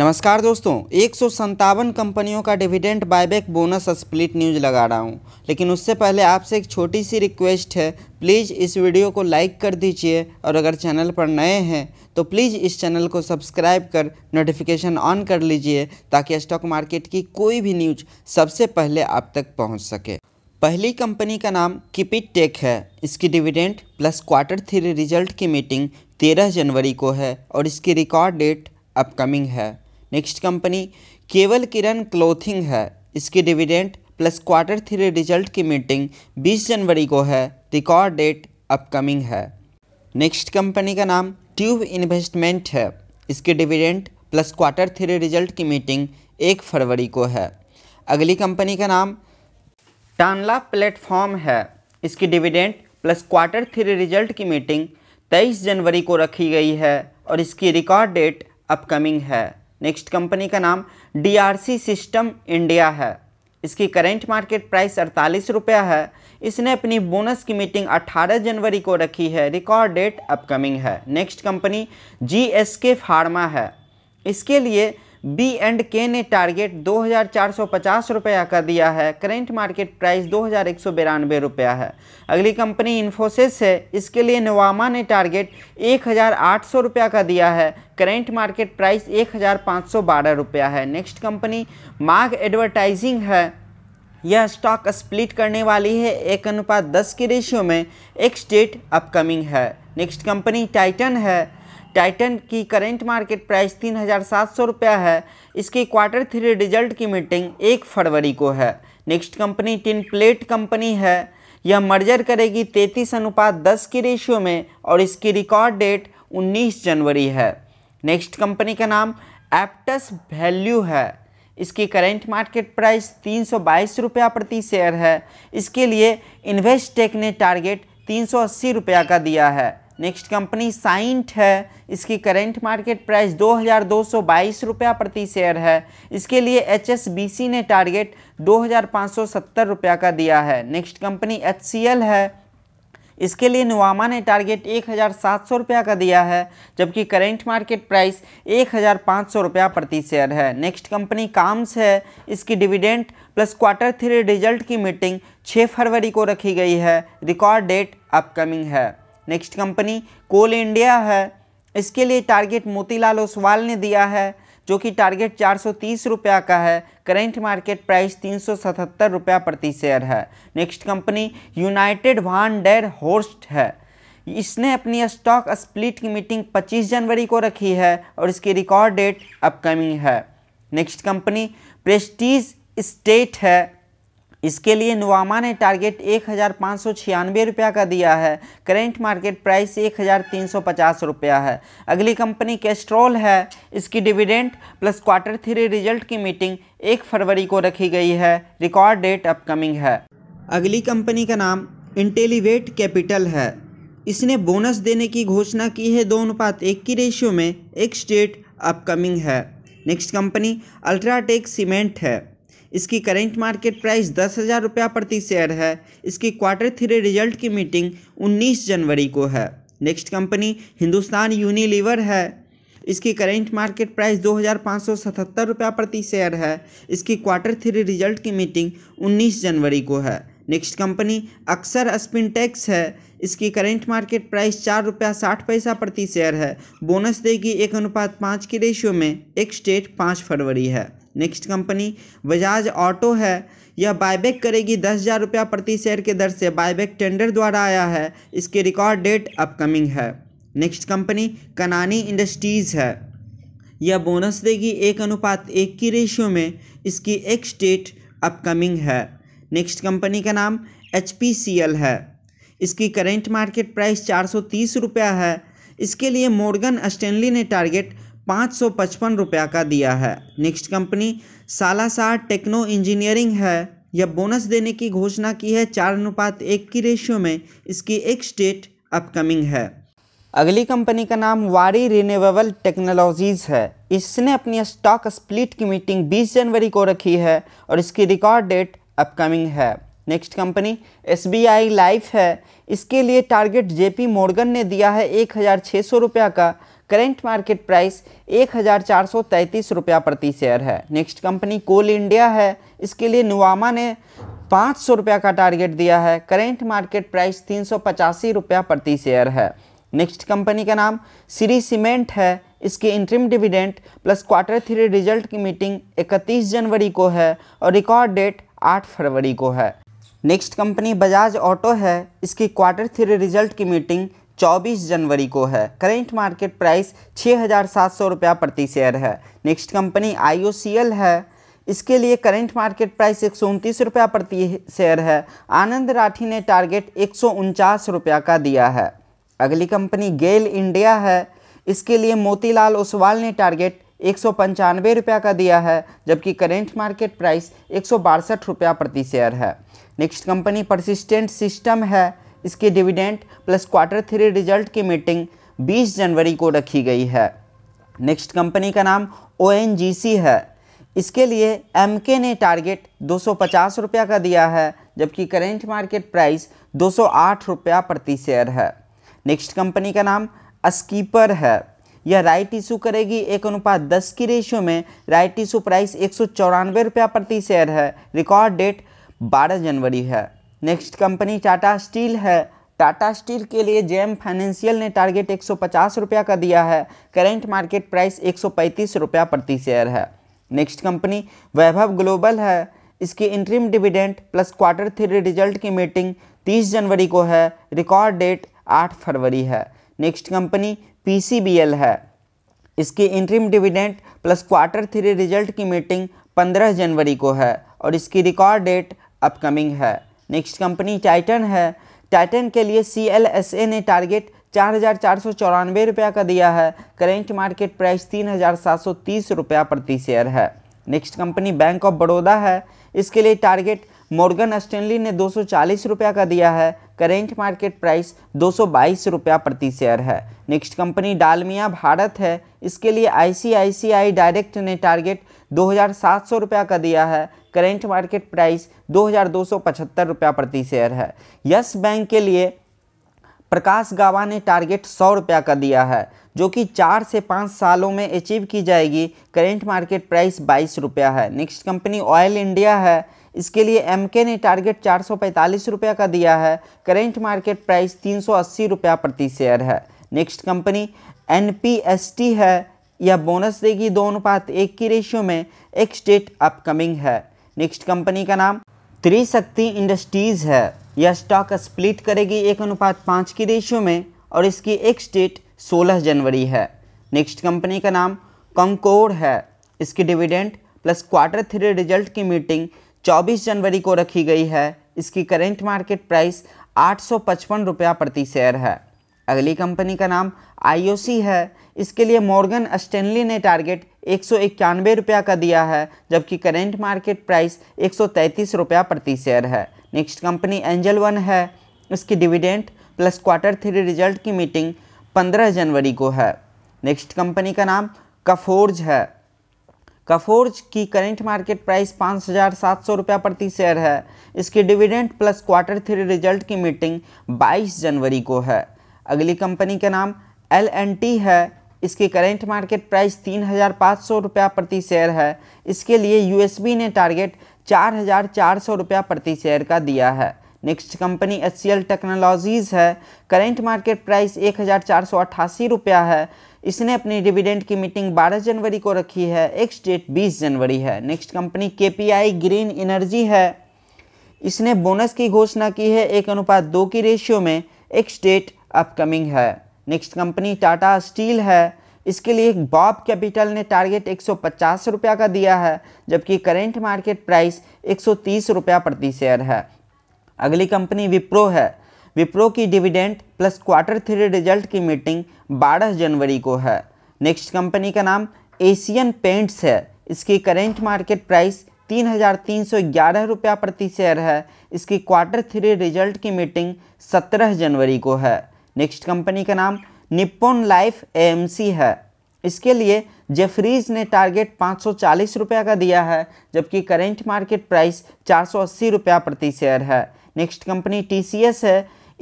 नमस्कार दोस्तों एक कंपनियों का dividend buyback bonus split news लगा रहा हूं, लेकिन उससे पहले आपसे एक छोटी सी रिक्वेस्ट है प्लीज़ इस वीडियो को लाइक कर दीजिए और अगर चैनल पर नए हैं तो प्लीज़ इस चैनल को सब्सक्राइब कर नोटिफिकेशन ऑन कर लीजिए ताकि स्टॉक मार्केट की कोई भी न्यूज सबसे पहले आप तक पहुँच सके पहली कंपनी का नाम किपिट टेक है इसकी dividend plus quarter three result की मीटिंग तेरह जनवरी को है और इसकी रिकॉर्ड डेट अपकमिंग है next company Kewal Kiran clothing है इसकी dividend plus quarter three result की मीटिंग 20 जनवरी को है रिकॉर्ड डेट अपकमिंग है नेक्स्ट कंपनी का नाम ट्यूब इन्वेस्टमेंट है इसके dividend plus quarter three result की मीटिंग एक फरवरी को है अगली कंपनी का नाम टानला प्लेटफॉर्म है इसकी dividend plus quarter three result की मीटिंग 23 जनवरी को रखी गई है और इसकी रिकॉर्ड डेट अपकमिंग है नेक्स्ट कंपनी का नाम डी सिस्टम इंडिया है इसकी करेंट मार्केट प्राइस अड़तालीस रुपया है इसने अपनी बोनस की मीटिंग 18 जनवरी को रखी है रिकॉर्ड डेट अपकमिंग है next company G S K pharma है इसके लिए बी एंड के ने टारगेट दो रुपया का दिया है करेंट मार्केट प्राइस दो रुपया है अगली कंपनी इन्फोसिस है इसके लिए नवामा ने टारगेट एक रुपया का दिया है करेंट मार्केट प्राइस एक रुपया है नेक्स्ट कंपनी माघ एडवर्टाइजिंग है यह स्टॉक स्प्लिट करने वाली है एक अनुपात दस के रेशियो में एक स्टेट अपकमिंग है नेक्स्ट कंपनी टाइटन है टाइटन की करेंट मार्केट प्राइस तीन हज़ार सात सौ रुपया है इसकी क्वार्टर थ्री रिजल्ट की मीटिंग एक फरवरी को है next company tin plate company है यह मर्जर करेगी तैंतीस अनुपात दस की रेशियो में और इसकी रिकॉर्ड डेट उन्नीस जनवरी है नेक्स्ट कंपनी का नाम एप्टस वैल्यू है इसकी करेंट मार्केट प्राइस तीन सौ बाईस रुपया प्रति शेयर है इसके लिए इन्वेस्टेक ने टारगेट तीन सौ अस्सी रुपया का दिया है नेक्स्ट कंपनी साइंट है इसकी करेंट मार्केट प्राइस दो हज़ार दो सौ बाईस रुपया प्रति शेयर है इसके लिए एचएसबीसी ने टारगेट दो हज़ार पाँच सौ सत्तर रुपया का दिया है नेक्स्ट कंपनी एचसीएल है इसके लिए नुवामा ने टारगेट एक हज़ार सात सौ रुपया का दिया है जबकि करेंट मार्केट प्राइस एक हज़ार पाँच सौ रुपया प्रति शेयर है नेक्स्ट कंपनी काम्स है इसकी dividend plus quarter three result की मीटिंग 6 फरवरी को रखी गई है रिकॉर्ड डेट अपकमिंग है नेक्स्ट कंपनी कोल इंडिया है इसके लिए टारगेट मोतीलाल ओसवाल ने दिया है जो कि टारगेट चार रुपया का है करेंट मार्केट प्राइस तीन रुपया प्रति शेयर है next company United Van der Horst है इसने अपनी स्टॉक स्प्लिट की मीटिंग 25 जनवरी को रखी है और इसकी रिकॉर्ड डेट अपकमिंग है नेक्स्ट कंपनी प्रेस्टीज स्टेट है इसके लिए नवामा ने टारगेट एक हज़ार पाँच सौ छियानवे रुपया का दिया है करेंट मार्केट प्राइस एक हज़ार तीन सौ पचास रुपया है अगली कंपनी कैस्ट्रोल है इसकी dividend plus quarter three result की मीटिंग एक फरवरी को रखी गई है रिकॉर्ड डेट अपकमिंग है अगली कंपनी का नाम इंटेलीवेट कैपिटल है इसने बोनस देने की घोषणा की है दो अनुपात एक की रेशियो में एक स्टेट अपकमिंग है नेक्स्ट कंपनी अल्ट्राटेक सीमेंट है इसकी करेंट मार्केट प्राइस दस हज़ार रुपया प्रति शेयर है इसकी क्वार्टर थ्री रिजल्ट की मीटिंग 19 जनवरी को है नेक्स्ट कंपनी हिंदुस्तान यूनिलीवर है इसकी करेंट मार्केट प्राइस दो हज़ार रुपया प्रति शेयर है इसकी क्वार्टर थ्री रिजल्ट की मीटिंग उन्नीस जनवरी को है नेक्स्ट कंपनी अक्सर स्पिनटेक्स है इसकी करेंट मार्केट प्राइस चार रुपया साठ पैसा प्रति शेयर है बोनस देगी एक अनुपात पाँच की रेशियो में एक स्टेट पाँच फरवरी है नेक्स्ट कंपनी बजाज ऑटो है यह बायबैक करेगी दस हज़ार रुपया प्रति शेयर के दर से बायबैक टेंडर द्वारा आया है इसके रिकॉर्ड डेट अपकमिंग है नेक्स्ट कंपनी कनानी इंडस्ट्रीज़ है यह बोनस देगी एक अनुपात एक की रेशियो में इसकी एक्स डेट अपकमिंग है नेक्स्ट कंपनी का नाम एच है इसकी करेंट मार्केट प्राइस चार सौ तीस रुपया है इसके लिए मॉर्गन स्टेनली ने टारगेट पाँच सौ पचपन रुपया का दिया है next company Salasar techno engineering है यह बोनस देने की घोषणा की है चार अनुपात एक की रेशियो में इसकी एक स्टेट अपकमिंग है अगली कंपनी का नाम वारी रिन्यूएबल टेक्नोलॉजीज़ है इसने अपनी स्टॉक स्प्लिट की मीटिंग 20 जनवरी को रखी है और इसकी रिकॉर्ड डेट अपकमिंग है next company S B I life है इसके लिए टारगेट जेपी मॉर्गन ने दिया है एक हज़ार छः सौ रुपया का करेंट मार्केट प्राइस एक हज़ार चार सौ तैंतीस रुपया प्रति शेयर है नेक्स्ट कंपनी कोल इंडिया है इसके लिए नुवामा ने पाँच सौ रुपया का टारगेट दिया है करेंट मार्केट प्राइस तीन सौ पचासी रुपया प्रति शेयर है नेक्स्ट कंपनी का नाम श्री सीमेंट है इसके interim dividend plus quarter three result की मीटिंग 31 जनवरी को है और रिकॉर्ड डेट 8 फरवरी को है नेक्स्ट कंपनी बजाज ऑटो है इसकी क्वार्टर थ्री रिजल्ट की मीटिंग 24 जनवरी को है करेंट मार्केट प्राइस छः हज़ार सात सौ रुपया प्रति शेयर है नेक्स्ट कंपनी आई है इसके लिए करेंट मार्केट प्राइस एक रुपया प्रति शेयर है आनंद राठी ने टारगेट एक रुपया का दिया है अगली कंपनी गेल इंडिया है इसके लिए मोतीलाल ओसवाल ने टारगेट एक रुपया का दिया है जबकि करेंट मार्केट प्राइस एक रुपया प्रति शेयर है नेक्स्ट कंपनी परसिस्टेंट सिस्टम है इसके dividend plus quarter three result की मीटिंग 20 जनवरी को रखी गई है नेक्स्ट कंपनी का नाम ओ है इसके लिए एम ने टारगेट दो सौ का दिया है जबकि करेंट मार्केट प्राइस दो रुपया प्रति शेयर है नेक्स्ट कंपनी का नाम अस्कीपर है यह राइट इशू करेगी एक अनुपात दस की रेशियो में राइट इशू प्राइस एक सौ रुपया प्रति शेयर है रिकॉर्ड डेट 12 जनवरी है नेक्स्ट कंपनी टाटा स्टील है टाटा स्टील के लिए जेएम फाइनेंशियल ने टारगेट एक सौ का दिया है करेंट मार्केट प्राइस एक सौ प्रति शेयर है नेक्स्ट कंपनी वैभव ग्लोबल है इसकी interim dividend plus quarter three result की मीटिंग 30 जनवरी को है रिकॉर्ड डेट 8 फरवरी है नेक्स्ट कंपनी पीसीबीएल है इसकी interim dividend plus quarter three result की मीटिंग 15 जनवरी को है और इसकी रिकॉर्ड डेट अपकमिंग है नेक्स्ट कंपनी टाइटन है टाइटन के लिए सी एल एस ए ने टारगेट चार हज़ार चार सौ चौरानवे रुपया का दिया है करेंट मार्केट प्राइस तीन हज़ार सात सौ तीस रुपया प्रति शेयर है next company bank of Baroda है इसके लिए टारगेट मॉर्गन स्टेनली ने दो सौ चालीस रुपया का दिया है करेंट मार्केट प्राइस दो सौ बाईस रुपया प्रति शेयर है नेक्स्ट कंपनी डालमिया भारत है इसके लिए आईसीआईसीआई डायरेक्ट ने टारगेट दो हज़ार सात सौ रुपया का दिया है करेंट मार्केट प्राइस दो हज़ार दो सौ पचहत्तर रुपया प्रति शेयर है यस बैंक के लिए प्रकाश गावा ने टारगेट सौ रुपया का दिया है जो कि चार से पाँच सालों में अचीव की जाएगी करेंट मार्केट प्राइस बाईस रुपया है नेक्स्ट कंपनी ऑयल इंडिया है इसके लिए एम के ने टारगेट चार सौ पैंतालीस रुपया का दिया है करेंट मार्केट प्राइस तीन सौ अस्सी रुपया प्रति शेयर है next company N P S T है यह बोनस देगी दो अनुपात एक की रेशियो में एक स्टेट अपकमिंग है नेक्स्ट कंपनी का नाम त्रिशक्ति इंडस्ट्रीज है यह स्टॉक स्प्लिट करेगी एक अनुपात पाँच की रेशियो में और इसकी एक स्टेट 16 जनवरी है नेक्स्ट कंपनी का नाम कंकोर है इसकी dividend plus quarter three result की मीटिंग 24 जनवरी को रखी गई है इसकी करेंट मार्केट प्राइस आठ सौ रुपया प्रति शेयर है अगली कंपनी का नाम आईओसी है इसके लिए मॉर्गन स्टेनली ने टारगेट एक सौ इक्यानवे रुपया का दिया है जबकि करेंट मार्केट प्राइस एक सौ तैंतीस रुपया प्रति शेयर है नेक्स्ट कंपनी एंजल वन है इसकी dividend plus quarter three result की मीटिंग पंद्रह जनवरी को है नेक्स्ट कंपनी का नाम कफोर्ज है कफोर्ज की करेंट मार्केट प्राइस पाँच हज़ार सात सौ रुपया प्रति शेयर है इसकी dividend plus quarter three result की मीटिंग 22 जनवरी को है अगली कंपनी का नाम एल एन टी है इसकी करेंट मार्केट प्राइस तीन हज़ार पाँच सौ रुपया प्रति शेयर है इसके लिए यू ने टारगेट चार हज़ार चार सौ रुपया प्रति शेयर का दिया है next company H C L technologies है करेंट मार्केट प्राइस एक हज़ार चार सौ अट्ठासी रुपया है इसने अपनी डिविडेंड की मीटिंग 12 जनवरी को रखी है एक्स डेट 20 जनवरी है next company K P I green energy है इसने बोनस की घोषणा की है एक अनुपात दो की रेशियो में एक्स डेट अपकमिंग है नेक्स्ट कंपनी टाटा स्टील है इसके लिए बॉब कैपिटल ने टारगेट एक सौ रुपया का दिया है जबकि करेंट मार्केट प्राइस एक सौ रुपया प्रति शेयर है अगली कंपनी विप्रो है विप्रो की dividend plus quarter three result की मीटिंग 12 जनवरी को है नेक्स्ट कंपनी का नाम एशियन पेंट्स है इसकी करेंट मार्केट प्राइस तीन हज़ार तीन सौ ग्यारह रुपया प्रति शेयर है इसकी क्वार्टर थ्री रिजल्ट की मीटिंग सत्रह जनवरी को है नेक्स्ट कंपनी का नाम निप्पोन लाइफ एएमसी है इसके लिए जेफरीज ने टारगेट पाँच सौ का दिया है जबकि करेंट मार्केट प्राइस चार सौ रुपया प्रति शेयर है नेक्स्ट कंपनी टी है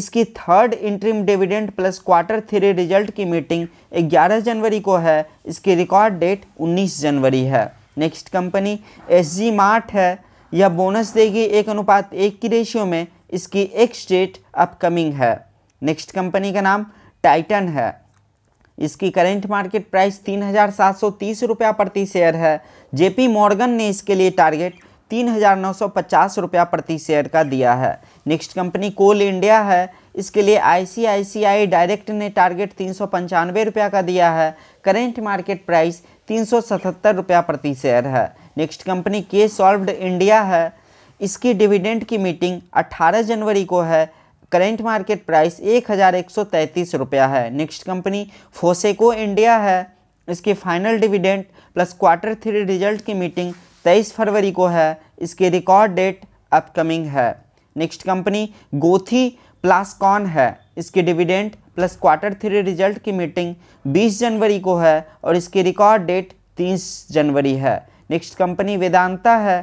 इसकी third interim dividend plus quarter three result की मीटिंग 11 जनवरी को है इसकी रिकॉर्ड डेट 19 जनवरी है next company S G mart है यह बोनस देगी एक अनुपात एक की रेशियो में इसकी एक्स डेट अपकमिंग है नेक्स्ट कंपनी का नाम टाइटन है इसकी करेंट मार्केट प्राइस तीन हज़ार सात सौ तीस रुपया प्रति शेयर है जेपी मॉर्गन ने इसके लिए टारगेट तीन हज़ार नौ सौ पचास रुपया प्रति शेयर का दिया है नेक्स्ट कंपनी कोल इंडिया है इसके लिए आईसीआईसीआई डायरेक्ट ने टारगेट तीन सौ पंचानवे रुपया का दिया है करेंट मार्केट प्राइस तीन सौ सतहत्तर रुपया प्रति शेयर है next company K solved India है इसकी डिविडेंड की मीटिंग अट्ठारह जनवरी को है करेंट मार्केट प्राइस एक हज़ार एक सौ तैंतीस रुपया है नेक्स्ट कंपनी फोसेको इंडिया है इसके final dividend plus quarter three result की मीटिंग तेईस फरवरी को है इसकी रिकॉर्ड डेट अपकमिंग है नेक्स्ट कंपनी गोथी प्लासकॉन है इसकी dividend plus quarter three result की मीटिंग 20 जनवरी को है और इसकी रिकॉर्ड डेट 30 जनवरी है नेक्स्ट कंपनी वेदांता है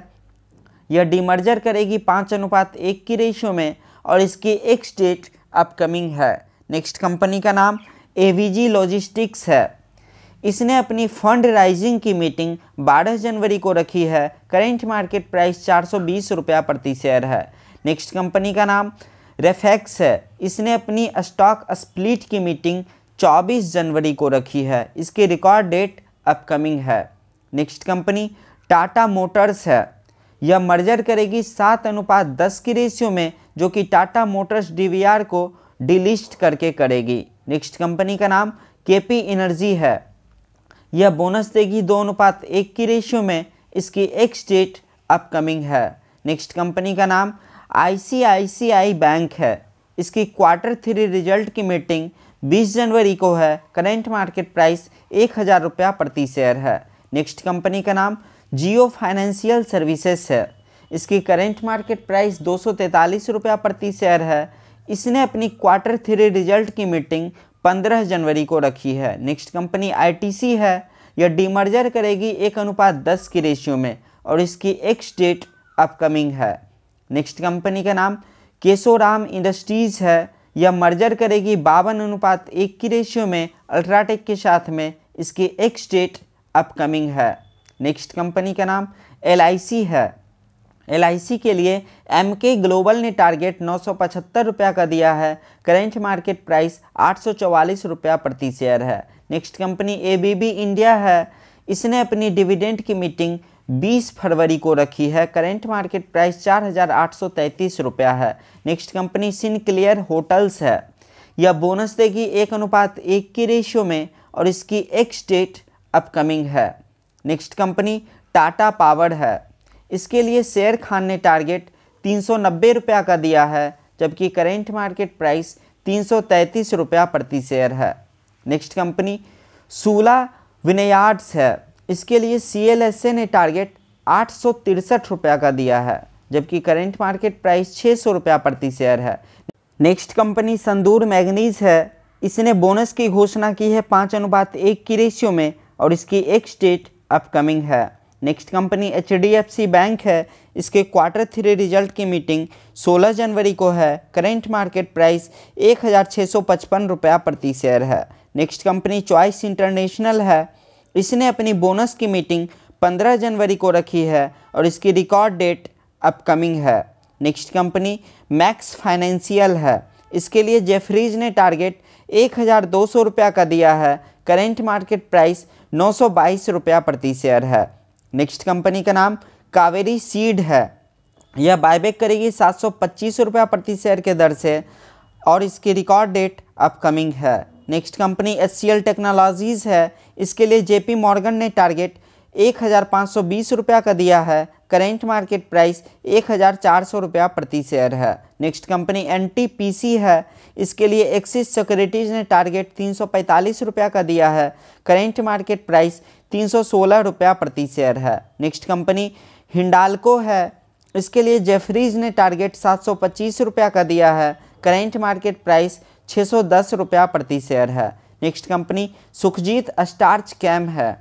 यह डीमर्जर करेगी पाँच अनुपात एक की रेशियो में और इसकी एक स्टेट अपकमिंग है नेक्स्ट कंपनी का नाम एवीजी लॉजिस्टिक्स है इसने अपनी फंड राइजिंग की मीटिंग 12 जनवरी को रखी है करेंट मार्केट प्राइस चार रुपया प्रति शेयर है नेक्स्ट कंपनी का नाम रेफेक्स है इसने अपनी स्टॉक स्प्लिट की मीटिंग 24 जनवरी को रखी है इसकी रिकॉर्ड डेट अपकमिंग है नेक्स्ट कंपनी टाटा मोटर्स है यह मर्जर करेगी सात अनुपात दस की रेशियो में जो कि टाटा मोटर्स डीवीआर को डिलिस्ट करके करेगी नेक्स्ट कंपनी का नाम केपी एनर्जी है यह बोनस देगी दो अनुपात एक की रेशियो में इसकी एक्स डेट अपकमिंग है नेक्स्ट कंपनी का नाम आईसीआईसीआई बैंक है इसकी क्वार्टर थ्री रिजल्ट की मीटिंग 20 जनवरी को है करेंट मार्केट प्राइस एक हज़ार रुपया प्रति शेयर है नेक्स्ट कंपनी का नाम जियो फाइनेंशियल सर्विसेज है इसकी करेंट मार्केट प्राइस दो रुपया प्रति शेयर है इसने अपनी क्वार्टर थ्री रिजल्ट की मीटिंग 15 जनवरी को रखी है नेक्स्ट कंपनी आईटीसी है यह डीमर्जर करेगी एक अनुपात दस की रेशियो में और इसकी एक्स डेट अपकमिंग है नेक्स्ट कंपनी का नाम केशोराम इंडस्ट्रीज है यह मर्जर करेगी बावन अनुपात एक की रेशियो में अल्ट्राटेक के साथ में इसकी एक्स डेट अपकमिंग है नेक्स्ट कंपनी का नाम एल है एल के लिए के ग्लोबल ने टारगेट नौ रुपया का दिया है करेंट मार्केट प्राइस आठ रुपया प्रति शेयर है नेक्स्ट कंपनी ए इंडिया है इसने अपनी डिविडेंड की मीटिंग 20 फरवरी को रखी है करेंट मार्केट प्राइस चार रुपया है next company Sinclair hotels है यह बोनस देगी एक अनुपात एक की रेशियो में और इसकी एक्स डेट अपकमिंग है नेक्स्ट कंपनी टाटा पावर है इसके लिए शेयर खान ने टारगेट तीन रुपया का दिया है जबकि करेंट मार्केट प्राइस तीन रुपया प्रति शेयर है नेक्स्ट कंपनी सूला विनयार्ड्स है इसके लिए सी ने टारगेट आठ रुपया का दिया है जबकि करेंट मार्केट प्राइस छः सौ रुपया प्रति शेयर है नेक्स्ट कंपनी संदूर मैगनीज है इसने बोनस की घोषणा की है पाँच अनुपात एक की रेशियो में और इसकी एक स्टेट अपकमिंग है नेक्स्ट कंपनी एच बैंक है इसके क्वार्टर थ्री रिजल्ट की मीटिंग 16 जनवरी को है करेंट मार्केट प्राइस एक रुपया प्रति शेयर है नेक्स्ट कंपनी चॉइस इंटरनेशनल है इसने अपनी बोनस की मीटिंग 15 जनवरी को रखी है और इसकी रिकॉर्ड डेट अपकमिंग है नेक्स्ट कंपनी मैक्स फाइनेंशियल है इसके लिए जेफरीज ने टारगेट एक हज़ार दो सौ रुपया का दिया है करेंट मार्केट प्राइस नौ सौ बाईस रुपया प्रति शेयर है नेक्स्ट कंपनी का नाम कावेरी सीड है यह बायबैक करेगी सात सौ पच्चीस रुपया प्रति शेयर के दर से और इसकी रिकॉर्ड डेट अपकमिंग है next company S C L technologies है इसके लिए जेपी मॉर्गन ने टारगेट एक हज़ार पाँच सौ बीस रुपया का दिया है करेंट मार्केट प्राइस एक हज़ार चार सौ रुपया प्रति शेयर है नेक्स्ट कंपनी एन है इसके लिए एक्सिस सिक्योरिटीज़ ने टारगेट तीन सौ पैंतालीस रुपया का दिया है करेंट मार्केट प्राइस तीन सौ सोलह रुपया प्रति शेयर है नेक्स्ट कंपनी हिंडालको है इसके लिए जेफरीज ने टारगेट सात सौ पच्चीस रुपया का दिया है करेंट मार्केट प्राइस छः सौ दस रुपया प्रति शेयर है next company Sukhjit starch chem है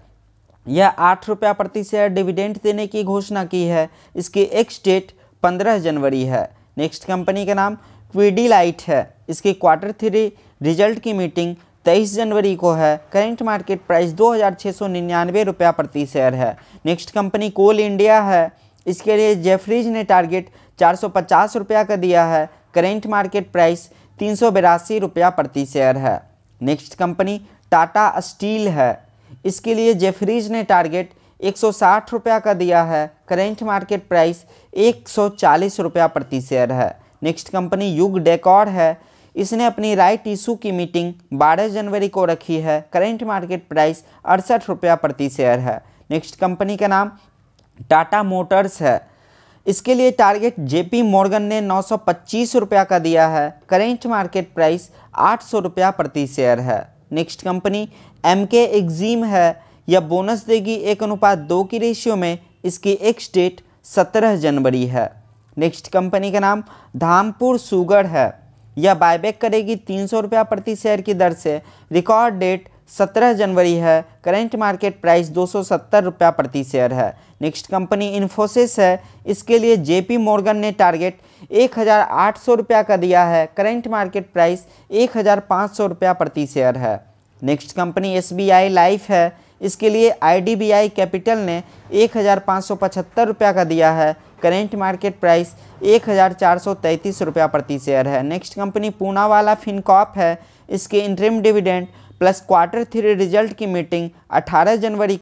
यह आठ रुपया प्रति शेयर डिविडेंड देने की घोषणा की है इसकी एक्स डेट पंद्रह जनवरी है नेक्स्ट कंपनी का नाम क्विडी लाइट है इसकी क्वार्टर थ्री रिजल्ट की मीटिंग तेईस जनवरी को है करेंट मार्केट प्राइस दो हज़ार छः सौ निन्यानवे रुपया प्रति शेयर है नेक्स्ट कंपनी कोल इंडिया है इसके लिए जेफरीज ने टारगेट चार सौ पचास रुपया का दिया है करेंट मार्केट प्राइस तीन सौ बिरासी रुपया प्रति शेयर है नेक्स्ट कंपनी टाटा स्टील है इसके लिए जेफरीज ने टारगेट एक रुपया का दिया है करेंट मार्केट प्राइस एक रुपया प्रति शेयर है नेक्स्ट कंपनी युग डेकॉर है इसने अपनी राइट इशू की मीटिंग 12 जनवरी को रखी है करेंट मार्केट प्राइस अड़सठ रुपया प्रति शेयर है नेक्स्ट कंपनी का नाम टाटा मोटर्स है इसके लिए टारगेट जेपी मॉर्गन ने नौ रुपया का दिया है करेंट मार्केट प्राइस आठ सौ रुपया प्रति शेयर है नेक्स्ट कंपनी एम के एग्जीम है या बोनस देगी एक अनुपात दो की रेशियो में इसकी एक स्टेट सत्रह जनवरी है नेक्स्ट कंपनी का नाम धामपुर सुगर है यह बायबैक करेगी तीन सौ रुपया प्रति शेयर की दर से रिकॉर्ड डेट सत्रह जनवरी है करेंट मार्केट प्राइस दो सौ सत्तर रुपया प्रति शेयर है नेक्स्ट कंपनी इन्फोसिस है इसके लिए जेपी मॉर्गन ने टारगेट एक हज़ार आठ सौ रुपया का दिया है करेंट मार्केट प्राइस एक हज़ार पाँच सौ रुपया प्रति शेयर है नेक्स्ट कंपनी एस लाइफ है इसके लिए आई कैपिटल ने एक रुपया का दिया है करेंट मार्केट प्राइस एक रुपया प्रति शेयर है नेक्स्ट कंपनी पूना वाला फिनकॉप है इसके interim dividend plus quarter three result की मीटिंग 18 जनवरी